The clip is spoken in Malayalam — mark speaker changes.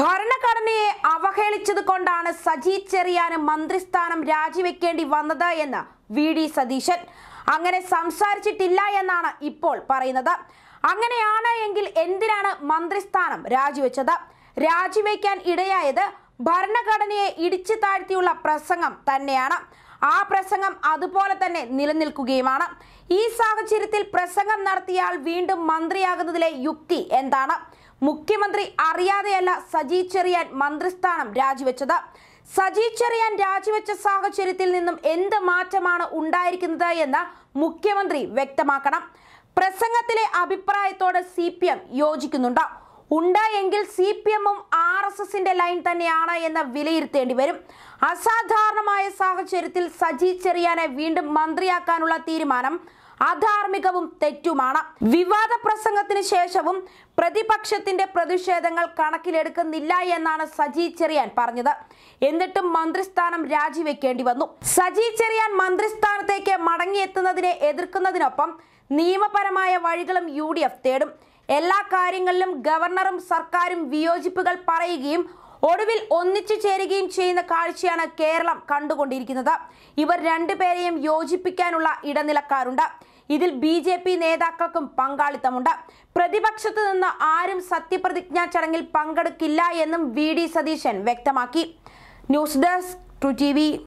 Speaker 1: ഭരണഘടനയെ അവഹേളിച്ചത് കൊണ്ടാണ് സജി ചെറിയാന് മന്ത്രിസ്ഥാനം രാജിവെക്കേണ്ടി വന്നത് എന്ന് വി ഡി സതീശൻ അങ്ങനെ സംസാരിച്ചിട്ടില്ല എന്നാണ് ഇപ്പോൾ പറയുന്നത് അങ്ങനെയാണ് എങ്കിൽ എന്തിനാണ് മന്ത്രിസ്ഥാനം രാജിവെച്ചത് രാജിവെക്കാൻ ഇടയായത് ഭരണഘടനയെ ഇടിച്ചു താഴ്ത്തിയുള്ള പ്രസംഗം തന്നെയാണ് ആ പ്രസംഗം അതുപോലെ തന്നെ നിലനിൽക്കുകയുമാണ് ഈ സാഹചര്യത്തിൽ പ്രസംഗം നടത്തിയാൽ വീണ്ടും മന്ത്രിയാകുന്നതിലെ യുക്തി എന്താണ് മുഖ്യമന്ത്രി അറിയാതെയല്ല സജി ചെറിയാൻ മന്ത്രിസ്ഥാനം രാജിവെച്ചത് സജി ചെറിയാൻ രാജിവെച്ച സാഹചര്യത്തിൽ നിന്നും എന്ത് മാറ്റമാണ് ഉണ്ടായിരിക്കുന്നത് എന്ന് മുഖ്യമന്ത്രി വ്യക്തമാക്കണം പ്രസംഗത്തിലെ അഭിപ്രായത്തോട് സി പി എം യോജിക്കുന്നുണ്ട് ഉണ്ടായെങ്കിൽ സി പി എമ്മും ആർ എസ് എസിന്റെ ലൈൻ തന്നെയാണ് എന്ന് വിലയിരുത്തേണ്ടി വരും അസാധാരണമായ സാഹചര്യത്തിൽ സജി ചെറിയാനെ വീണ്ടും മന്ത്രിയാക്കാനുള്ള തീരുമാനം അധാർമികവും തെറ്റുമാണ് വിവാദ പ്രസംഗത്തിന് ശേഷവും പ്രതിപക്ഷത്തിന്റെ പ്രതിഷേധങ്ങൾ കണക്കിലെടുക്കുന്നില്ല എന്നാണ് സജി ചെറിയാൻ പറഞ്ഞത് എന്നിട്ടും മന്ത്രിസ്ഥാനം രാജിവെക്കേണ്ടി വന്നു സജി ചെറിയാൻ മന്ത്രിസ്ഥാനത്തേക്ക് മടങ്ങിയെത്തുന്നതിനെ എതിർക്കുന്നതിനൊപ്പം നിയമപരമായ വഴികളും യു തേടും എല്ലാ കാര്യങ്ങളിലും ഗവർണറും സർക്കാരും വിയോജിപ്പുകൾ പറയുകയും ഒടുവിൽ ഒന്നിച്ചു ചേരുകയും ചെയ്യുന്ന കാഴ്ചയാണ് കേരളം കണ്ടുകൊണ്ടിരിക്കുന്നത് ഇവർ രണ്ടുപേരെയും യോജിപ്പിക്കാനുള്ള ഇടനിലക്കാരുണ്ട് ഇതിൽ ബി ജെ പി നേതാക്കൾക്കും പങ്കാളിത്തമുണ്ട് പ്രതിപക്ഷത്ത് നിന്ന് ആരും സത്യപ്രതിജ്ഞാ ചടങ്ങിൽ പങ്കെടുക്കില്ല എന്നും വി ഡി സതീശൻ വ്യക്തമാക്കി ന്യൂസ് ഡെസ്ക് ടു ടി